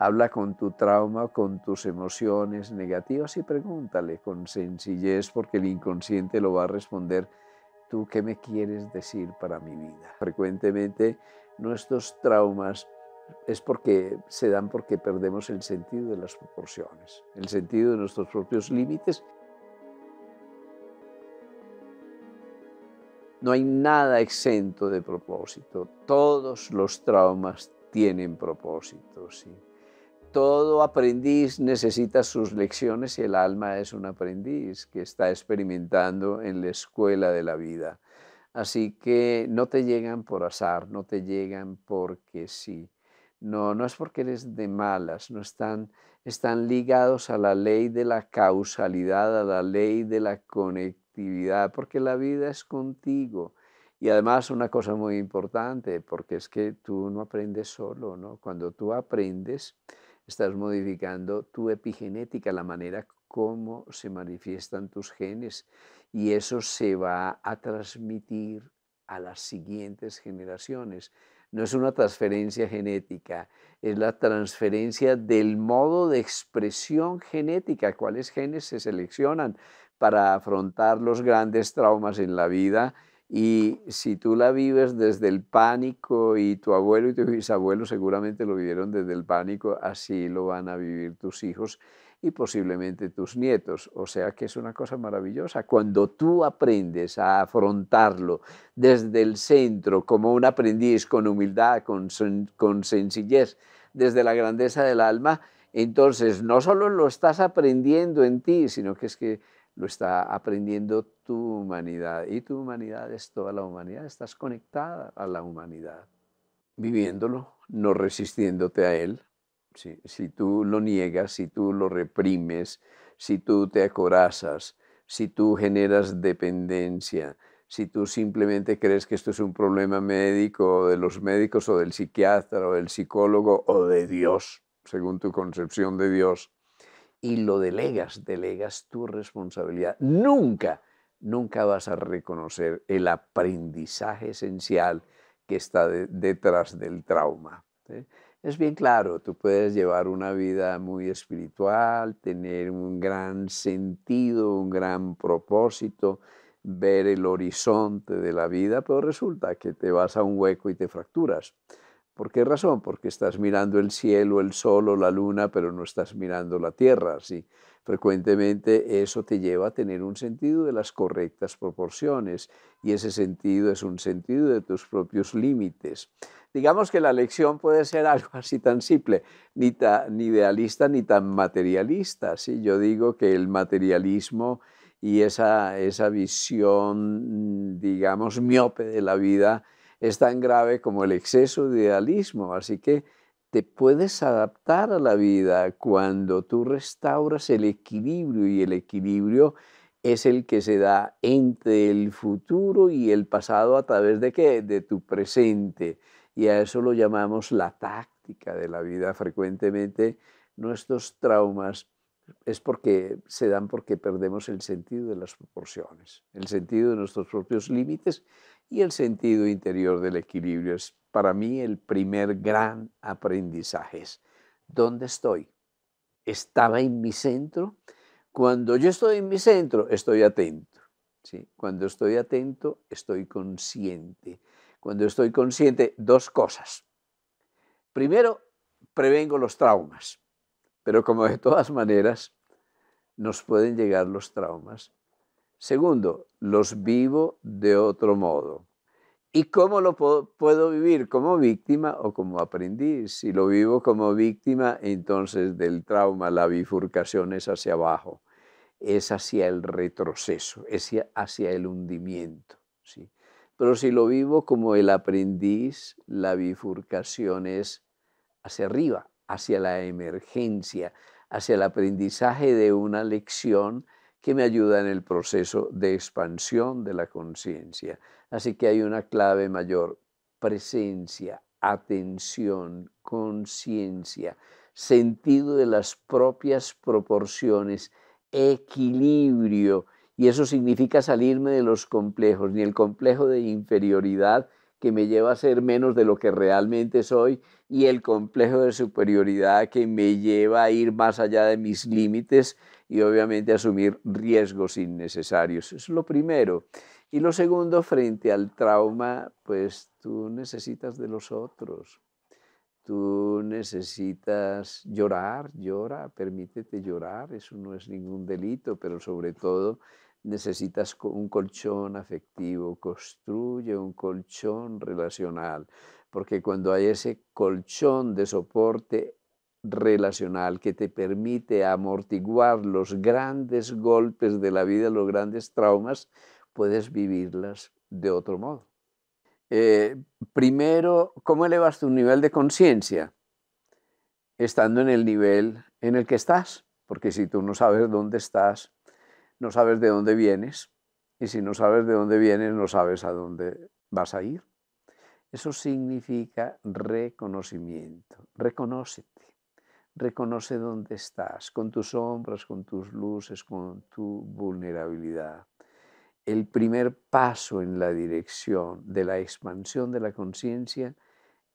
Habla con tu trauma, con tus emociones negativas y pregúntale con sencillez porque el inconsciente lo va a responder. ¿Tú qué me quieres decir para mi vida? Frecuentemente nuestros traumas es porque se dan porque perdemos el sentido de las proporciones, el sentido de nuestros propios límites. No hay nada exento de propósito. Todos los traumas tienen propósito todo aprendiz necesita sus lecciones y el alma es un aprendiz que está experimentando en la escuela de la vida. Así que no te llegan por azar, no te llegan porque sí. No, no es porque eres de malas, no están, están ligados a la ley de la causalidad, a la ley de la conectividad, porque la vida es contigo. Y además una cosa muy importante, porque es que tú no aprendes solo, ¿no? Cuando tú aprendes, Estás modificando tu epigenética, la manera como se manifiestan tus genes y eso se va a transmitir a las siguientes generaciones. No es una transferencia genética, es la transferencia del modo de expresión genética, cuáles genes se seleccionan para afrontar los grandes traumas en la vida, y si tú la vives desde el pánico y tu abuelo y tu bisabuelo seguramente lo vivieron desde el pánico, así lo van a vivir tus hijos y posiblemente tus nietos. O sea que es una cosa maravillosa. Cuando tú aprendes a afrontarlo desde el centro, como un aprendiz, con humildad, con, con sencillez, desde la grandeza del alma, entonces no solo lo estás aprendiendo en ti, sino que es que lo está aprendiendo tu humanidad y tu humanidad es toda la humanidad, estás conectada a la humanidad, viviéndolo, no resistiéndote a él. Si, tú lo niegas, si tú lo reprimes, si tú te acorazas, si tú generas dependencia, si tú simplemente crees que esto es un problema médico de los médicos o del psiquiatra o del psicólogo o de Dios, según tu concepción de Dios, y lo delegas, delegas tu responsabilidad. Nunca, nunca vas a reconocer el aprendizaje esencial que está detrás del trauma. Es bien claro, tú puedes llevar una vida muy espiritual, tener un gran sentido, un gran propósito, ver el horizonte de la vida, pero resulta que te vas a un hueco y te fracturas. ¿Por qué razón? Porque estás mirando el cielo, el sol o la luna, pero no estás mirando la tierra. ¿sí? Frecuentemente eso te lleva a tener un sentido de las correctas proporciones y ese sentido es un sentido de tus propios límites. Digamos que la lección puede ser algo así tan simple, ni tan idealista ni tan materialista. ¿sí? Yo digo que el materialismo y esa, esa visión, mm, digamos, miope de la vida, es tan grave como el exceso de idealismo. Así que te puedes adaptar a la vida cuando tú restauras el equilibrio y el equilibrio es el que se da entre el futuro y el pasado a través de qué? De tu presente. Y a eso lo llamamos la táctica de la vida. Frecuentemente nuestros traumas es porque se dan porque perdemos el sentido de las proporciones, el sentido de nuestros propios límites y el sentido interior del equilibrio es para mí el primer gran aprendizaje. ¿Dónde estoy? ¿Estaba en mi centro? Cuando yo estoy en mi centro, estoy atento. Cuando estoy atento, estoy consciente. Cuando estoy consciente, dos cosas. Primero, prevengo los traumas, pero como de todas maneras nos pueden llegar los traumas, Segundo, los vivo de otro modo. ¿Y cómo lo puedo, vivir? ¿Como víctima o como aprendiz? Si lo vivo como víctima, entonces del trauma, la bifurcación es hacia abajo, es hacia el retroceso, es hacia el hundimiento. ¿sí? Pero si lo vivo como el aprendiz, la bifurcación es hacia arriba, hacia la emergencia, hacia el aprendizaje de una lección que me ayuda en el proceso de expansión de la conciencia. Así que hay una clave mayor, presencia, atención, conciencia, sentido de las propias proporciones, equilibrio. Y eso significa salirme de los complejos, ni el complejo de inferioridad que me lleva a ser menos de lo que realmente soy y el complejo de superioridad que me lleva a ir más allá de mis límites y obviamente asumir riesgos innecesarios. Es lo primero. Y lo segundo, frente al trauma, pues tú necesitas de los otros. Tú necesitas llorar, llora, permítete llorar, eso no es ningún delito, pero sobre todo necesitas un colchón afectivo, construye un colchón relacional, porque cuando hay ese colchón de soporte relacional que te permite amortiguar los grandes golpes de la vida, los grandes traumas, puedes vivirlas de otro modo. Eh, primero, ¿cómo elevas tu nivel de conciencia? Estando en el nivel en el que estás, porque si tú no sabes dónde estás, no sabes de dónde vienes, y si no sabes de dónde vienes, no sabes a dónde vas a ir. Eso significa reconocimiento, reconócete. Reconoce dónde estás, con tus sombras, con tus luces, con tu vulnerabilidad. El primer paso en la dirección de la expansión de la conciencia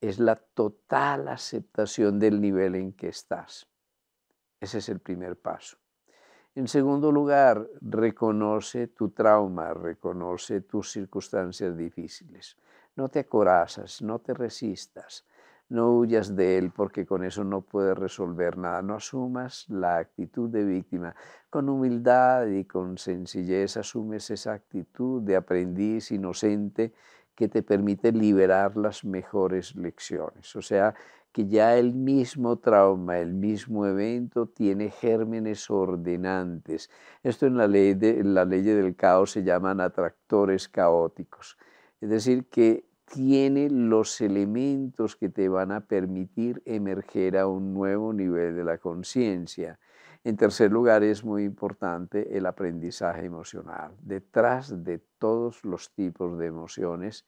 es la total aceptación del nivel en que estás. Ese es el primer paso. En segundo lugar, reconoce tu trauma, reconoce tus circunstancias difíciles. No te acorazas, no te resistas. No huyas de él porque con eso no puedes resolver nada. No asumas la actitud de víctima. Con humildad y con sencillez asumes esa actitud de aprendiz inocente que te permite liberar las mejores lecciones. O sea, que ya el mismo trauma, el mismo evento tiene gérmenes ordenantes. Esto en la ley, de, la ley del caos se llaman atractores caóticos. Es decir, que tiene los elementos que te van a permitir emerger a un nuevo nivel de la conciencia. En tercer lugar, es muy importante el aprendizaje emocional. Detrás de todos los tipos de emociones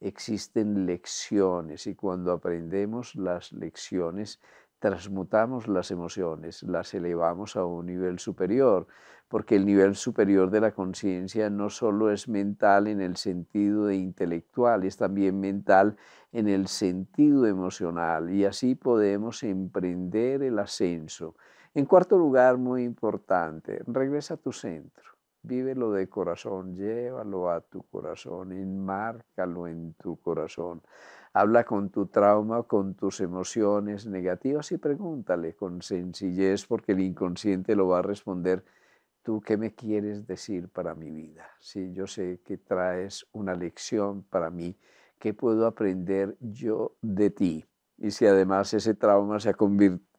existen lecciones y cuando aprendemos las lecciones, transmutamos las emociones, las elevamos a un nivel superior porque el nivel superior de la conciencia no solo es mental en el sentido de intelectual, es también mental en el sentido emocional y así podemos emprender el ascenso. En cuarto lugar, muy importante, regresa a tu centro, vívelo de corazón, llévalo a tu corazón, enmárcalo en tu corazón. Habla con tu trauma, con tus emociones negativas y pregúntale con sencillez porque el inconsciente lo va a responder ¿Tú qué me quieres decir para mi vida? Sí, yo sé que traes una lección para mí. ¿Qué puedo aprender yo de ti? Y si además ese trauma se ha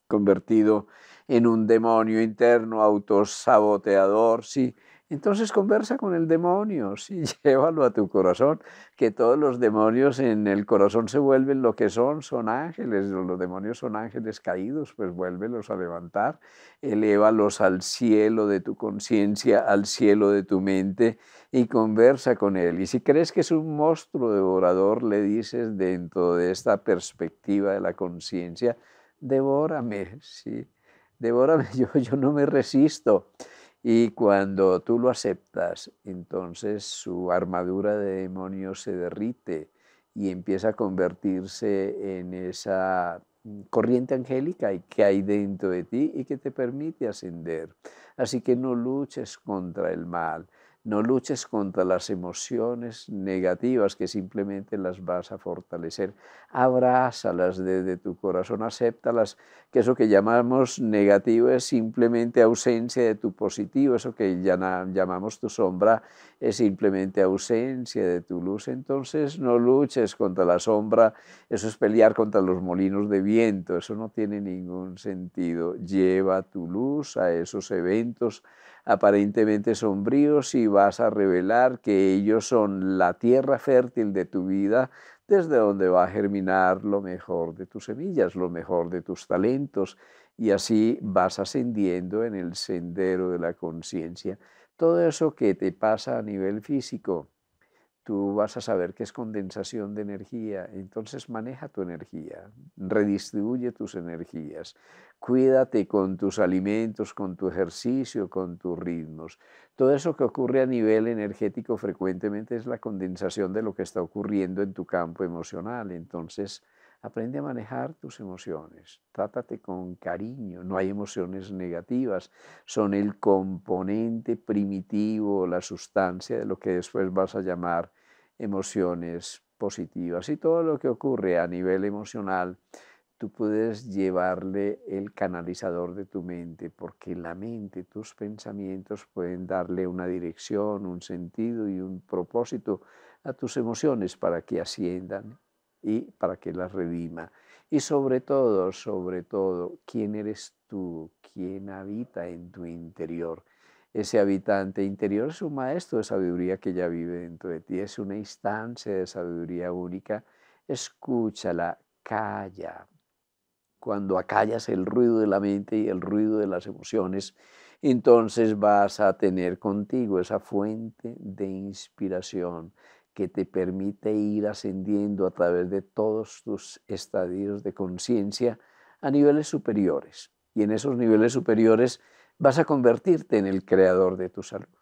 convertido en un demonio interno autosaboteador, sí, entonces conversa con el demonio, sí, llévalo a tu corazón, que todos los demonios en el corazón se vuelven lo que son, son ángeles, los demonios son ángeles caídos, pues vuélvelos a levantar, elévalos al cielo de tu conciencia, al cielo de tu mente y conversa con él. Y si crees que es un monstruo devorador, le dices dentro de esta perspectiva de la conciencia, devórame, sí, devórame, yo, yo no me resisto. Y cuando tú lo aceptas, entonces su armadura de demonio se derrite y empieza a convertirse en esa mm, corriente angélica que hay dentro de ti y que te permite ascender. Así que no luches contra el mal, no luches contra las emociones negativas que simplemente las vas a fortalecer. Abrázalas desde tu corazón, acéptalas, que eso que llamamos negativo es simplemente ausencia de tu positivo, eso que llamamos tu sombra es simplemente ausencia de tu luz. Entonces no luches contra la sombra, eso es pelear contra los molinos de viento, eso no tiene ningún sentido. Lleva tu luz a esos eventos aparentemente sombríos y vas a revelar que ellos son la tierra fértil de tu vida desde donde va a germinar lo mejor de tus semillas, lo mejor de tus talentos y así vas ascendiendo en el sendero de la conciencia. Todo eso que te pasa a nivel físico, tú vas a saber que es condensación de energía, entonces maneja tu energía, redistribuye tus energías, cuídate con tus alimentos, con tu ejercicio, con tus ritmos. Todo eso que ocurre a nivel energético frecuentemente es la condensación de lo que está ocurriendo en tu campo emocional, entonces Aprende a manejar tus emociones, trátate con cariño, no hay emociones negativas, son el componente primitivo, la sustancia de lo que después vas a llamar emociones positivas. Y todo lo que ocurre a nivel emocional, tú puedes llevarle el canalizador de tu mente, porque la mente, tus pensamientos pueden darle una dirección, un sentido y un propósito a tus emociones para que asciendan y para que las redima. Y sobre todo, sobre todo, ¿quién eres tú? ¿Quién habita en tu interior? Ese habitante interior es un maestro de sabiduría que ya vive dentro de ti, es una instancia de sabiduría única. Escúchala, calla. Cuando acallas el ruido de la mente y el ruido de las emociones, entonces vas a tener contigo esa fuente de inspiración, que te permite ir ascendiendo a través de todos tus estadios de conciencia a niveles superiores. Y en esos niveles superiores vas a convertirte en el creador de tu salud.